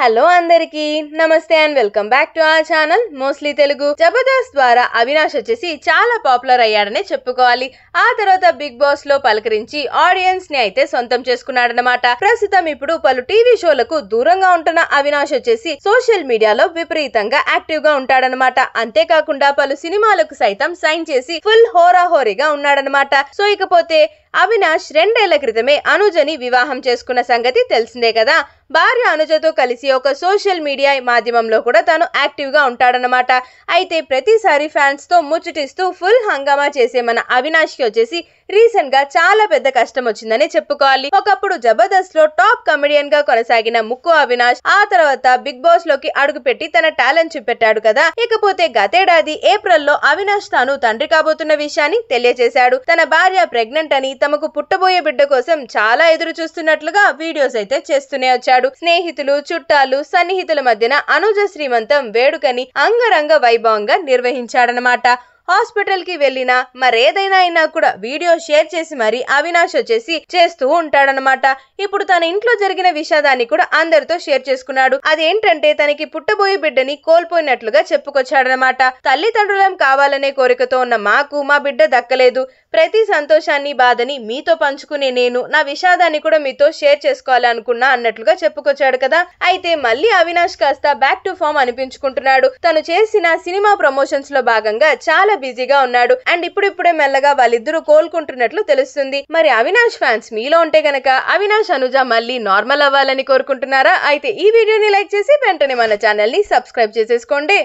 hello అందరికీ నమస్తే and welcome back to ఆ ఛానల్ మోస్ట్లీ తెలుగు జబర్దస్త్ ద్వారా అవినాష్ వచ్చేసి చాలా పాపులర్ అయ్యాడనే చెప్పుకోవాలి ఆ తర్వాత బిగ్ బాస్ లో పలకరించి ఆడియన్స్ ని అయితే సొంతం చేసుకున్నాడనమాట ప్రస్తుతం ఇప్పుడు పలు టీవీ షోలకు దూరంగా ఉంటున్న అవినాష్ వచ్చేసి సోషల్ మీడియాలో విపరీతంగా యాక్టివ్ గా ఉంటాడనమాట అంతేకాకుండా పలు సినిమాలకు సైతం సైన్ చేసి ఫుల్ హోరాహోరీగా ఉన్నాడనమాట సో ఇకపోతే అవినాష్ రెండేళ్ల క్రితమే అనుజని వివాహం చేసుకున్న సంగతి తెలిసిందే కదా భార్య అనుజతో కలిసి ఒక సోషల్ మీడియా మాధ్యమంలో కూడా తాను యాక్టివ్గా ఉంటాడనమాట అయితే ప్రతిసారి ఫ్యాన్స్తో ముచ్చటిస్తూ ఫుల్ హంగామా చేసే మన అవినాష్కి వచ్చేసి రీసెంట్ గా చాలా పెద్ద కష్టం వచ్చిందని చెప్పుకోవాలి ఒకప్పుడు జబర్దస్త్ లో టాప్ కమెడియన్ గా కొనసాగిన ముక్కు అవినాష్ ఆ తర్వాత బిగ్ బాస్ లోకి అడుగుపెట్టి తన టాలెంట్ చూపెట్టాడు కదా ఇకపోతే గతేడాది ఏప్రిల్ లో అవినాష్ తాను తండ్రి కాబోతున్న విషయాన్ని తెలియజేశాడు తన భార్య ప్రెగ్నెంట్ అని తమకు పుట్టబోయే బిడ్డ కోసం చాలా ఎదురు చూస్తున్నట్లుగా వీడియోస్ అయితే చేస్తూనే వచ్చాడు స్నేహితులు చుట్టాలు సన్నిహితుల మధ్యన అనుజ శ్రీమంతం వేడుకని అంగరంగ వైభవంగా నిర్వహించాడనమాట హాస్పిటల్ కి వెళ్ళినా మరేదైనా అయినా కూడా వీడియో షేర్ చేసి మరి అవినాష్ వచ్చేసి చేస్తూ ఉంటాడనమాట ఇప్పుడు తన ఇంట్లో జరిగిన విషాదాన్ని కూడా అందరితో షేర్ చేసుకున్నాడు అదేంటంటే తనకి పుట్టబోయే బిడ్డని కోల్పోయినట్లుగా చెప్పుకొచ్చాడనమాట తల్లిదండ్రులం కావాలనే కోరికతో ఉన్న మాకు మా బిడ్డ దక్కలేదు ప్రతి సంతోషాన్ని బాధని మీతో పంచుకునే నేను నా విషాదాన్ని కూడా మీతో షేర్ చేసుకోవాలనుకున్నా అన్నట్లుగా చెప్పుకొచ్చాడు కదా అయితే మళ్ళీ అవినాష్ కాస్త బ్యాక్ టు ఫామ్ అనిపించుకుంటున్నాడు తను చేసిన సినిమా ప్రమోషన్స్ లో భాగంగా చాలా బిజీగా ఉన్నాడు అండ్ ఇప్పుడిప్పుడే మెల్లగా వాళ్ళిద్దరూ కోలుకుంటున్నట్లు తెలుస్తుంది మరి అవినాష్ ఫ్యాన్స్ మీలో ఉంటే గనక అవినాష్ అనుజ మళ్ళీ నార్మల్ అవ్వాలని కోరుకుంటున్నారా అయితే ఈ వీడియోని లైక్ చేసి వెంటనే మన ఛానల్ ని సబ్స్క్రైబ్ చేసేసుకోండి